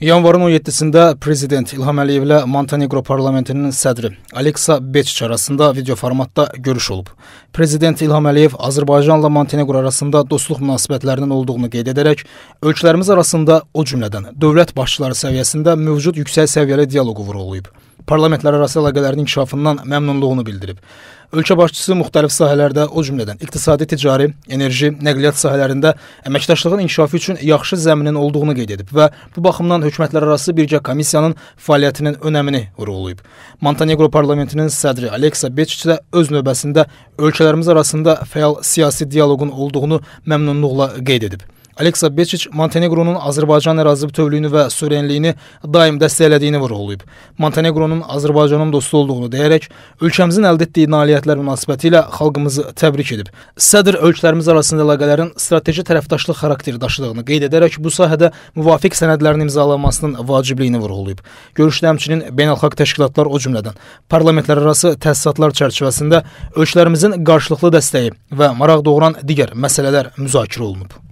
Yanvarın 17-də prezident İlham Əliyevlə Montenegro parlamentinin sədri Aleksa Beçiç arasında video formatda görüş olub. Prezident İlham Əliyev Azərbaycanla Montenegro arasında dostluq münasibətlərinin olduğunu qeyd edərək, ölkələrimiz arasında o cümlədən dövlət başçıları səviyyəsində mövcud yüksək səviyyəli dialoqu vurğulayıb. Parlamentlərarası əlaqələrin inkişafından məmnunluğunu bildirib. Ölkə başçısı müxtəlif sahələrdə, o cümlədən iqtisadi, ticari, enerji, nəqliyyat sahələrində əməkdaşlığın inkişafı üçün yaxşı zəminin olduğunu qeyd edib və bu baxımdan hökumətlərarası birgə komissiyanın fəaliyyətinin önəmini vurğulayıb. Montenegro parlamentinin sədri Aleksa Beçic də öz növbəsində ölkələrimiz arasında fəal siyasi dialoqun olduğunu məmnunluqla qeyd edib. Aleksa Beçic Monteneqronun Azərbaycan ərazi bütövlüyünü və suverenliyini daim dəstəklədiyini vurğulayıb. Monteneqronun Azərbaycanın dostu olduğunu deyərək, ölkəmizin əldə etdiyi nailiyyətlər münasibətilə xalqımızı təbrik edib. Sədr ölkələrimiz arasında əlaqələrin strateji tərəfdaşlıq xarakteri daşıdığını qeyd edərək bu sahədə müvafiq sənədlərin imzalanmasının vacibliyini vurğulayıb. Görüşdə həmçinin beynəlxalq təşkilatlar o cümlədən parlamentlərarası təsisatlar çərçivəsində ölkələrimizin qarşılıqlı dəstəyi və maraq doğuran digər məsələlər müzakirə olunub.